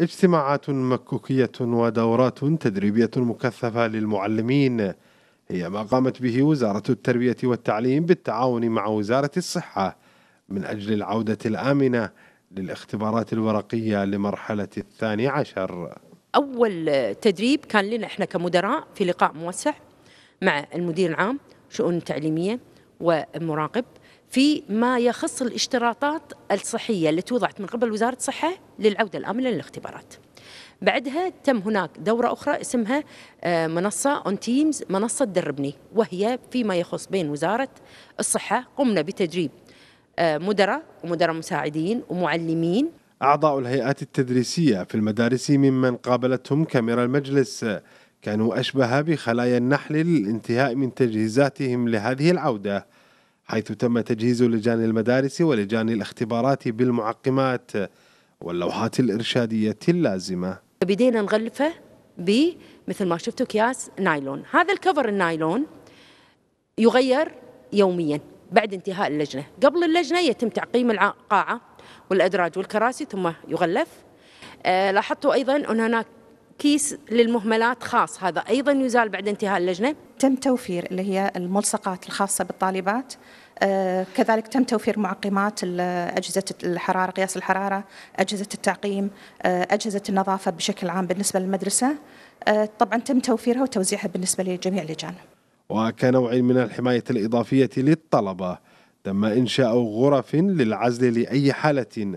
اجتماعات مكوكية ودورات تدريبية مكثفة للمعلمين هي ما قامت به وزارة التربية والتعليم بالتعاون مع وزارة الصحة من أجل العودة الآمنة للاختبارات الورقية لمرحلة الثاني عشر أول تدريب كان لنا إحنا كمدراء في لقاء موسع مع المدير العام شؤون تعليمية ومراقب في ما يخص الاشتراطات الصحية التي وضعت من قبل وزارة الصحة للعودة الآمنة للاختبارات بعدها تم هناك دورة أخرى اسمها آه، منصة اون تيمز منصة دربني وهي فيما يخص بين وزارة الصحة قمنا بتدريب آه، مدراء ومدراء مساعدين ومعلمين أعضاء الهيئات التدريسية في المدارس ممن قابلتهم كاميرا المجلس كانوا أشبه بخلايا النحل للانتهاء من تجهيزاتهم لهذه العودة حيث تم تجهيز لجان المدارس ولجان الاختبارات بالمعقمات واللوحات الإرشادية اللازمة بدينا نغلفه بمثل ما شفتوا أكياس نايلون هذا الكفر النايلون يغير يوميا بعد انتهاء اللجنة قبل اللجنة يتم تعقيم القاعة والأدراج والكراسي ثم يغلف آه، لاحظتوا أيضا أن هناك كيس للمهملات خاص هذا أيضا يزال بعد انتهاء اللجنة تم توفير اللي هي الملصقات الخاصة بالطالبات آه، كذلك تم توفير معقمات أجهزة الحرارة قياس الحرارة أجهزة التعقيم آه، أجهزة النظافة بشكل عام بالنسبة للمدرسة آه، طبعا تم توفيرها وتوزيعها بالنسبة لجميع اللجان وكنوع من الحماية الإضافية للطلبة تم إنشاء غرف للعزل لأي حالة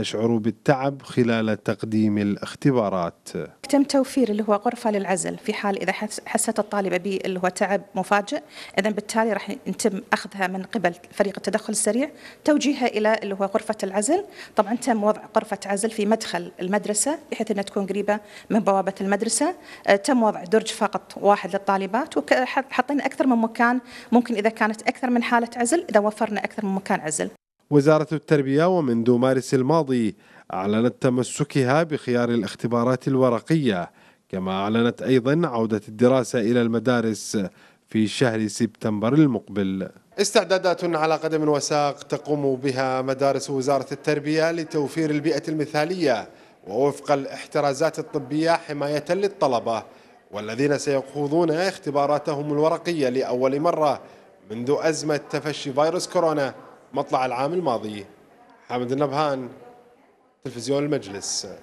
تشعر بالتعب خلال تقديم الاختبارات تم توفير اللي هو غرفة للعزل في حال إذا حست الطالبة اللي هو تعب مفاجئ إذا بالتالي راح يتم أخذها من قبل فريق التدخل السريع توجيهها إلى اللي هو غرفة العزل طبعا تم وضع غرفة عزل في مدخل المدرسة بحيث أنها تكون قريبة من بوابة المدرسة آه، تم وضع درج فقط واحد للطالبات وحطينا أكثر من مكان ممكن إذا كانت أكثر من حالة عزل إذا وفرنا أكثر من مكان عزل وزارة التربية ومنذ مارس الماضي أعلنت تمسكها بخيار الاختبارات الورقية كما أعلنت أيضا عودة الدراسة إلى المدارس في شهر سبتمبر المقبل استعدادات على قدم وساق تقوم بها مدارس وزارة التربية لتوفير البيئة المثالية ووفق الاحترازات الطبية حماية للطلبة والذين سيخوضون اختباراتهم الورقية لأول مرة منذ أزمة تفشي فيروس كورونا مطلع العام الماضي حامد النبهان تلفزيون المجلس